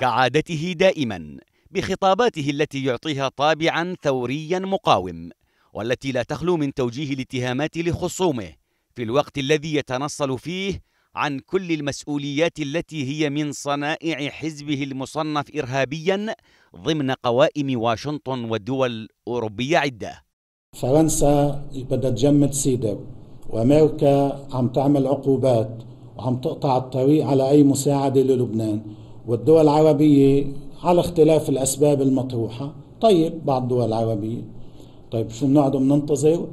كعادته دائما بخطاباته التي يعطيها طابعا ثوريا مقاوم والتي لا تخلو من توجيه الاتهامات لخصومه في الوقت الذي يتنصل فيه عن كل المسؤوليات التي هي من صنائع حزبه المصنف ارهابيا ضمن قوائم واشنطن والدول الاوروبيه عده. فرنسا بدها تجمد سيدا وامريكا عم تعمل عقوبات وعم تقطع الطريق على اي مساعده للبنان والدول العربية على اختلاف الأسباب المطروحة طيب بعض الدول العربية طيب شو بنقعد بننتظر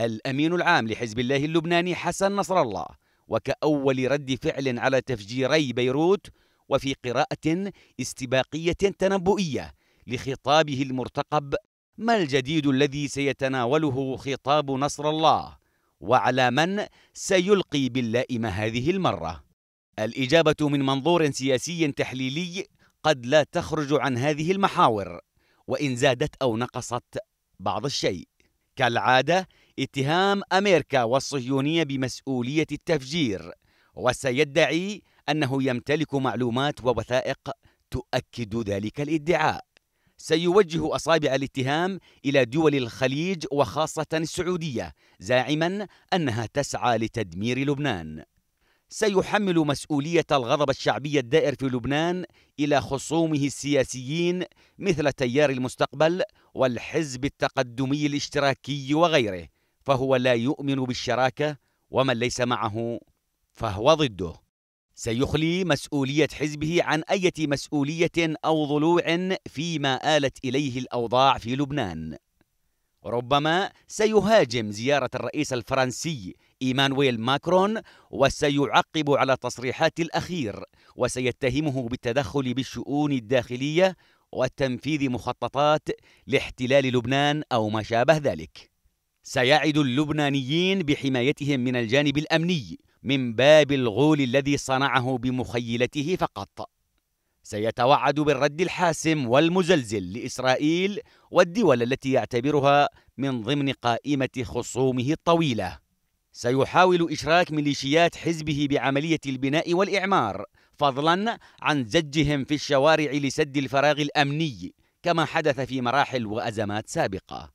الأمين العام لحزب الله اللبناني حسن نصر الله وكأول رد فعل على تفجيري بيروت وفي قراءة استباقية تنبؤية لخطابه المرتقب ما الجديد الذي سيتناوله خطاب نصر الله وعلى من سيلقي باللائمة هذه المرة الإجابة من منظور سياسي تحليلي قد لا تخرج عن هذه المحاور وإن زادت أو نقصت بعض الشيء كالعادة اتهام أمريكا والصهيونية بمسؤولية التفجير وسيدعي أنه يمتلك معلومات ووثائق تؤكد ذلك الادعاء سيوجه أصابع الاتهام إلى دول الخليج وخاصة السعودية زاعما أنها تسعى لتدمير لبنان سيحمل مسؤولية الغضب الشعبي الدائر في لبنان إلى خصومه السياسيين مثل تيار المستقبل والحزب التقدمي الاشتراكي وغيره، فهو لا يؤمن بالشراكة ومن ليس معه فهو ضده. سيخلي مسؤولية حزبه عن أي مسؤولية أو ضلوع فيما آلت إليه الأوضاع في لبنان. ربما سيهاجم زيارة الرئيس الفرنسي إيمانويل ماكرون وسيعقب على تصريحات الأخير وسيتهمه بالتدخل بالشؤون الداخلية وتنفيذ مخططات لاحتلال لبنان أو ما شابه ذلك سيعد اللبنانيين بحمايتهم من الجانب الأمني من باب الغول الذي صنعه بمخيلته فقط سيتوعد بالرد الحاسم والمزلزل لاسرائيل والدول التي يعتبرها من ضمن قائمه خصومه الطويله سيحاول إشراك ميليشيات حزبه بعملية البناء والإعمار فضلا عن زجهم في الشوارع لسد الفراغ الأمني كما حدث في مراحل وأزمات سابقة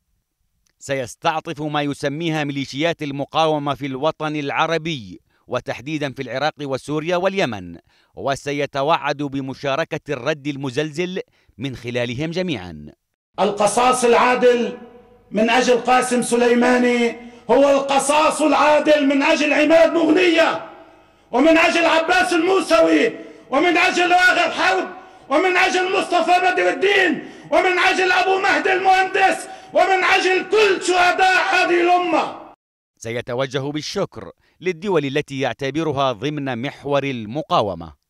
سيستعطف ما يسميها ميليشيات المقاومة في الوطن العربي وتحديدا في العراق وسوريا واليمن وسيتوعد بمشاركة الرد المزلزل من خلالهم جميعا القصاص العادل من أجل قاسم سليماني هو القصاص العادل من أجل عماد مغنية ومن أجل عباس الموسوي ومن أجل راغب حرب ومن أجل مصطفى بدر الدين ومن أجل أبو مهدي المهندس ومن أجل كل شهداء هذه الأمة سيتوجه بالشكر للدول التي يعتبرها ضمن محور المقاومه